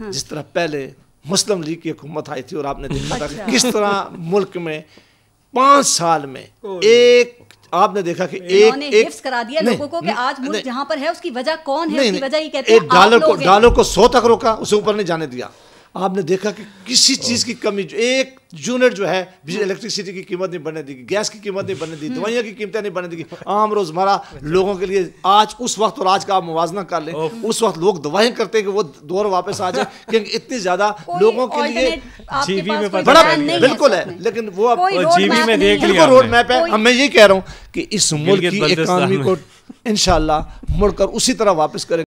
हाँ। जिस तरह पहले मुस्लिम लीग की हुकूमत आई थी और आपने देखा था अच्छा। किस तरह मुल्क में पांच साल में एक आपने देखा कि एक एक करा दिया लोगों को कि आज मुल्क जहां पर है उसकी वजह कौन है उसकी वजह कहते हैं एक डॉलर को डालर को सौ तक रोका उसे ऊपर नहीं जाने दिया आपने देखा कि किसी चीज़ की कमी एक यूनिट जो है बिजली इलेक्ट्रिसिटी की कीमत नहीं बनने देगी गैस की कीमत नहीं बनने दी हम्म। दवाइयों की कीमतें नहीं बनने देगी आम रोज़मर्रा लोगों के लिए आज उस वक्त और आज का आप मुवजना कर लें उस वक्त लोग दवाएं करते हैं कि वो दौर वापस आ जाए क्योंकि इतनी ज़्यादा लोगों के लिए जीवी में बड़ा बिल्कुल है लेकिन वो अब जीवी में देख लिया रोड मैप है मैं ये कह रहा हूँ कि इस मुल्क की इकानमी को इनशाला मुड़कर उसी तरह वापस करें